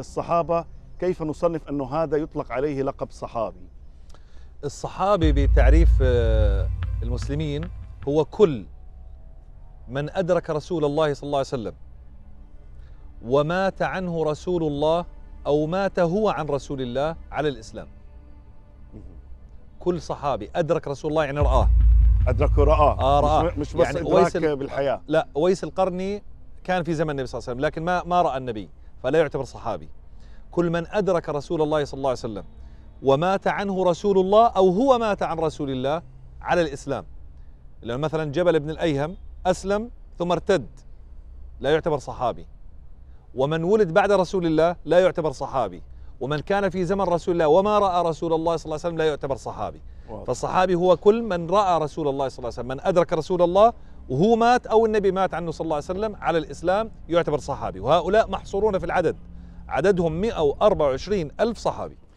الصحابة كيف نصنف أنه هذا يطلق عليه لقب صحابي الصحابي بتعريف آه، المسلمين هو كل من أدرك رسول الله صلى الله عليه وسلم ومات عنه رسول الله أو مات هو عن رسول الله على الإسلام كل صحابي أدرك رسول الله يعني رآه أدركه رآه آه رآه مش بس يعني أويس بالحياة لا أويس القرني كان في زمن النبي صلى الله عليه وسلم لكن ما ما رأى النبي فلا يعتبر صحابي كل من أدرك رسول الله صلى الله عليه وسلم ومات عنه رسول الله أو هو مات عن رسول الله على الإسلام لأن مثلا جبل بن الأيهم أسلم ثم ارتد لا يعتبر صحابي ومن ولد بعد رسول الله لا يعتبر صحابي ومن كان في زمن رسول الله وما رأى رسول الله صلى الله عليه وسلم لا يعتبر صحابي فالصحابي هو كل من رأى رسول الله صلى الله عليه وسلم من أدرك رسول الله وهو مات أو النبي مات عنه صلى الله عليه وسلم على الإسلام يعتبر صحابي وهؤلاء محصورون في العدد عددهم 124 ألف صحابي